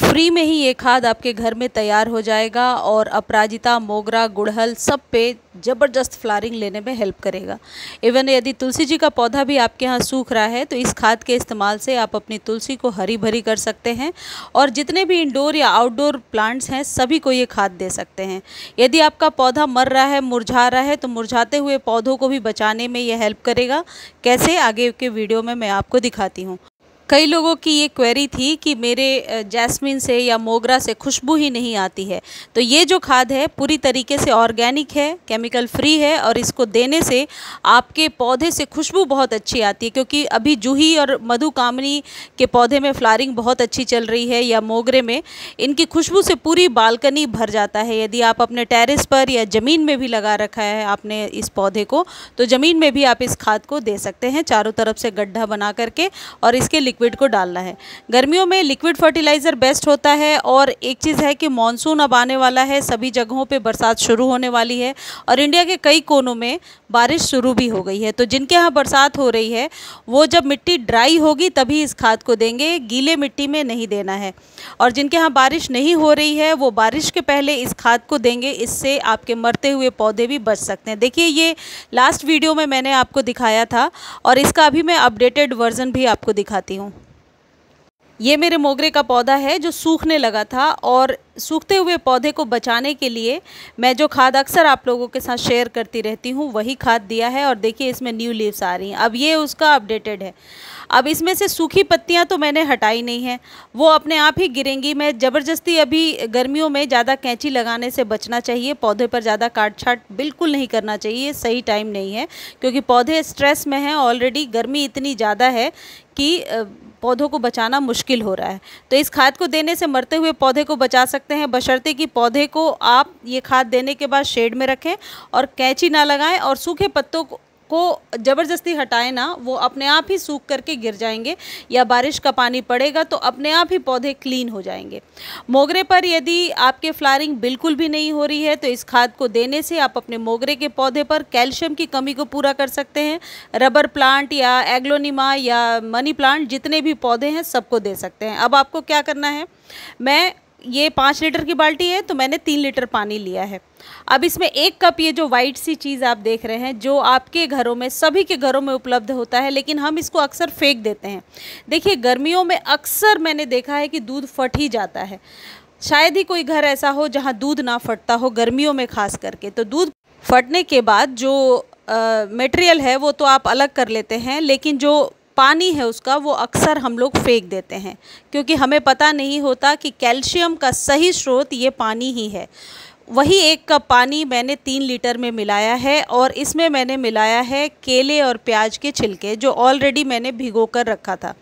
free में ही ये खाद आपके घर में तैयार हो जाएगा और अपराजिता मोगरा गुड़हल सब पे ज़बरदस्त फ्लारिंग लेने में हेल्प करेगा इवन यदि तुलसी जी का पौधा भी आपके यहाँ सूख रहा है तो इस खाद के इस्तेमाल से आप अपनी तुलसी को हरी भरी कर सकते हैं और जितने भी इंडोर या आउटडोर प्लांट्स हैं सभी को ये खाद दे सकते हैं यदि आपका पौधा मर रहा है मुरझा रहा है तो मुरझाते हुए पौधों को भी बचाने में ये हेल्प करेगा कैसे आगे के वीडियो में मैं आपको दिखाती हूँ कई लोगों की ये क्वेरी थी कि मेरे जैस्मिन से या मोगरा से खुशबू ही नहीं आती है तो ये जो खाद है पूरी तरीके से ऑर्गेनिक है केमिकल फ्री है और इसको देने से आपके पौधे से खुशबू बहुत अच्छी आती है क्योंकि अभी जूही और मधुकामनी के पौधे में फ्लारिंग बहुत अच्छी चल रही है या मोगरे में इनकी खुशबू से पूरी बालकनी भर जाता है यदि आप अपने टेरिस पर या ज़मीन में भी लगा रखा है आपने इस पौधे को तो ज़मीन में भी आप इस खाद को दे सकते हैं चारों तरफ से गड्ढा बना करके और इसके लिक्विड को डालना है गर्मियों में लिक्विड फर्टिलाइज़र बेस्ट होता है और एक चीज़ है कि मानसून अब आने वाला है सभी जगहों पर बरसात शुरू होने वाली है और इंडिया के कई कोनों में बारिश शुरू भी हो गई है तो जिनके यहाँ बरसात हो रही है वो जब मिट्टी ड्राई होगी तभी इस खाद को देंगे गीले मिट्टी में नहीं देना है और जिनके यहाँ बारिश नहीं हो रही है वो बारिश के पहले इस खाद को देंगे इससे आपके मरते हुए पौधे भी बच सकते हैं देखिए ये लास्ट वीडियो में मैंने आपको दिखाया था और इसका अभी मैं अपडेटेड वर्ज़न भी आपको दिखाती हूँ ये मेरे मोगरे का पौधा है जो सूखने लगा था और सूखते हुए पौधे को बचाने के लिए मैं जो खाद अक्सर आप लोगों के साथ शेयर करती रहती हूँ वही खाद दिया है और देखिए इसमें न्यू लीव्स आ रही हैं अब ये उसका अपडेटेड है अब इसमें से सूखी पत्तियाँ तो मैंने हटाई नहीं हैं वो अपने आप ही गिरेंगी मैं ज़बरदस्ती अभी गर्मियों में ज़्यादा कैंची लगाने से बचना चाहिए पौधे पर ज़्यादा काट छाट बिल्कुल नहीं करना चाहिए सही टाइम नहीं है क्योंकि पौधे स्ट्रेस में हैं ऑलरेडी गर्मी इतनी ज़्यादा है कि पौधों को बचाना मुश्किल हो रहा है तो इस खाद को देने से मरते हुए पौधे को बचा सकते हैं बशर्ते कि पौधे को आप ये खाद देने के बाद शेड में रखें और कैंची ना लगाएं और सूखे पत्तों को को ज़बरदस्ती हटाए ना वो अपने आप ही सूख करके गिर जाएंगे या बारिश का पानी पड़ेगा तो अपने आप ही पौधे क्लीन हो जाएंगे मोगरे पर यदि आपके फ्लारिंग बिल्कुल भी नहीं हो रही है तो इस खाद को देने से आप अपने मोगरे के पौधे पर कैल्शियम की कमी को पूरा कर सकते हैं रबर प्लांट या एग्लोनिमा या मनी प्लांट जितने भी पौधे हैं सबको दे सकते हैं अब आपको क्या करना है मैं ये पाँच लीटर की बाल्टी है तो मैंने तीन लीटर पानी लिया है अब इसमें एक कप ये जो वाइट सी चीज़ आप देख रहे हैं जो आपके घरों में सभी के घरों में उपलब्ध होता है लेकिन हम इसको अक्सर फेंक देते हैं देखिए गर्मियों में अक्सर मैंने देखा है कि दूध फट ही जाता है शायद ही कोई घर ऐसा हो जहाँ दूध ना फटता हो गर्मियों में खास करके तो दूध फटने के बाद जो मटेरियल है वो तो आप अलग कर लेते हैं लेकिन जो पानी है उसका वो अक्सर हम लोग फेंक देते हैं क्योंकि हमें पता नहीं होता कि कैल्शियम का सही स्रोत ये पानी ही है वही एक कप पानी मैंने तीन लीटर में मिलाया है और इसमें मैंने मिलाया है केले और प्याज के छिलके जो ऑलरेडी मैंने भिगो कर रखा था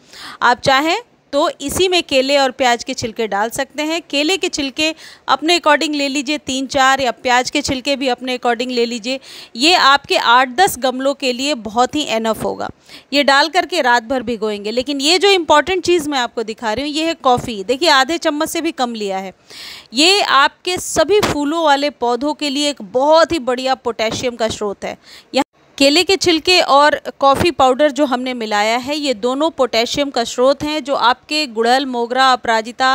आप चाहें तो इसी में केले और प्याज के छिलके डाल सकते हैं केले के छिलके अपने अकॉर्डिंग ले लीजिए तीन चार या प्याज के छिलके भी अपने अकॉर्डिंग ले लीजिए ये आपके आठ दस गमलों के लिए बहुत ही एनफ होगा ये डाल करके रात भर भिगोएंगे लेकिन ये जो इम्पॉर्टेंट चीज़ मैं आपको दिखा रही हूँ ये है कॉफ़ी देखिए आधे चम्मच से भी कम लिया है ये आपके सभी फूलों वाले पौधों के लिए एक बहुत ही बढ़िया पोटेशियम का स्रोत है केले के छिलके और कॉफ़ी पाउडर जो हमने मिलाया है ये दोनों पोटेशियम का स्रोत हैं जो आपके गुड़हल मोगरा अपराजिता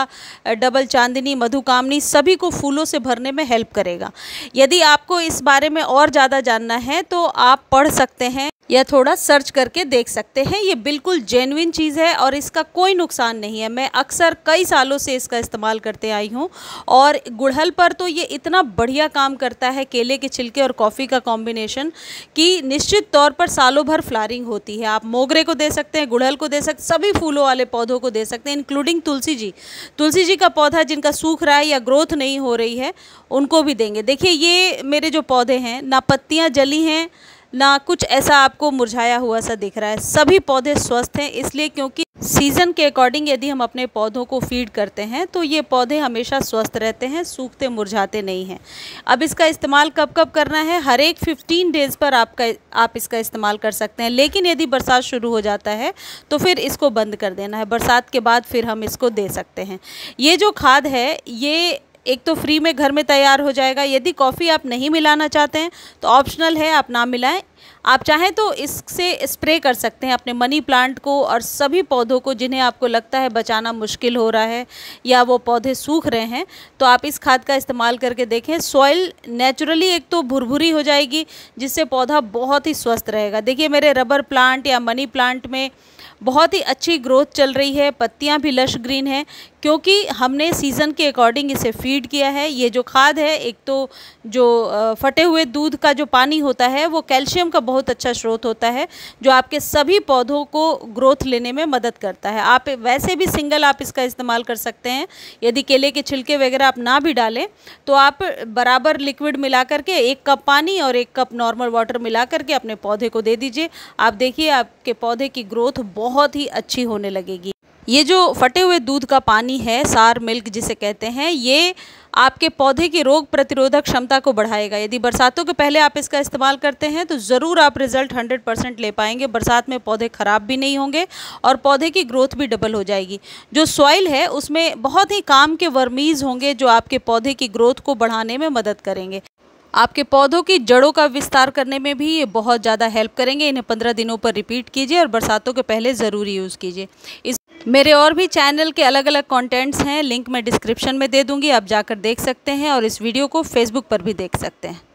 डबल चांदनी मधुकामनी सभी को फूलों से भरने में हेल्प करेगा यदि आपको इस बारे में और ज़्यादा जानना है तो आप पढ़ सकते हैं या थोड़ा सर्च करके देख सकते हैं ये बिल्कुल जेनविन चीज़ है और इसका कोई नुकसान नहीं है मैं अक्सर कई सालों से इसका इस्तेमाल करते आई हूँ और गुड़हल पर तो ये इतना बढ़िया काम करता है केले के छिलके और कॉफ़ी का कॉम्बिनेशन कि निश्चित तौर पर सालों भर फ्लारिंग होती है आप मोगरे को दे सकते हैं गुड़हल को दे सकते सभी फूलों वाले पौधों को दे सकते हैं इंक्लूडिंग तुलसी जी तुलसी जी का पौधा जिनका सूख रहा है या ग्रोथ नहीं हो रही है उनको भी देंगे देखिए ये मेरे जो पौधे हैं ना पत्तियाँ जली हैं ना कुछ ऐसा आपको मुरझाया हुआ सा दिख रहा है सभी पौधे स्वस्थ हैं इसलिए क्योंकि सीज़न के अकॉर्डिंग यदि हम अपने पौधों को फीड करते हैं तो ये पौधे हमेशा स्वस्थ रहते हैं सूखते मुरझाते नहीं हैं अब इसका इस्तेमाल कब कब करना है हर एक 15 डेज़ पर आपका आप इसका इस्तेमाल कर सकते हैं लेकिन यदि बरसात शुरू हो जाता है तो फिर इसको बंद कर देना है बरसात के बाद फिर हम इसको दे सकते हैं ये जो खाद है ये एक तो फ्री में घर में तैयार हो जाएगा यदि कॉफ़ी आप नहीं मिलाना चाहते हैं तो ऑप्शनल है आप ना मिलाएं आप चाहें तो इससे स्प्रे कर सकते हैं अपने मनी प्लांट को और सभी पौधों को जिन्हें आपको लगता है बचाना मुश्किल हो रहा है या वो पौधे सूख रहे हैं तो आप इस खाद का इस्तेमाल करके देखें सॉइल नेचुरली एक तो भुरभुरी हो जाएगी जिससे पौधा बहुत ही स्वस्थ रहेगा देखिए मेरे रबर प्लांट या मनी प्लांट में बहुत ही अच्छी ग्रोथ चल रही है पत्तियाँ भी लश ग्रीन है क्योंकि हमने सीज़न के अकॉर्डिंग इसे फीड किया है ये जो खाद है एक तो जो फटे हुए दूध का जो पानी होता है वो कैल्शियम का बहुत अच्छा स्रोत होता है जो आपके सभी पौधों को ग्रोथ लेने में मदद करता है आप वैसे भी सिंगल आप इसका इस्तेमाल कर सकते हैं यदि केले के छिलके वगैरह आप ना भी डालें तो आप बराबर लिक्विड मिला करके एक कप पानी और एक कप नॉर्मल वाटर मिला करके अपने पौधे को दे दीजिए आप देखिए आपके पौधे की ग्रोथ बहुत ही अच्छी होने लगेगी ये जो फटे हुए दूध का पानी है सार मिल्क जिसे कहते हैं ये आपके पौधे की रोग प्रतिरोधक क्षमता को बढ़ाएगा यदि बरसातों के पहले आप इसका इस्तेमाल करते हैं तो ज़रूर आप रिज़ल्ट 100 परसेंट ले पाएंगे बरसात में पौधे ख़राब भी नहीं होंगे और पौधे की ग्रोथ भी डबल हो जाएगी जो सॉइल है उसमें बहुत ही काम के वर्मीज़ होंगे जो आपके पौधे की ग्रोथ को बढ़ाने में मदद करेंगे आपके पौधों की जड़ों का विस्तार करने में भी ये बहुत ज़्यादा हेल्प करेंगे इन्हें पंद्रह दिनों पर रिपीट कीजिए और बरसातों के पहले ज़रूर यूज़ कीजिए इस मेरे और भी चैनल के अलग अलग कंटेंट्स हैं लिंक मैं डिस्क्रिप्शन में दे दूंगी आप जाकर देख सकते हैं और इस वीडियो को फेसबुक पर भी देख सकते हैं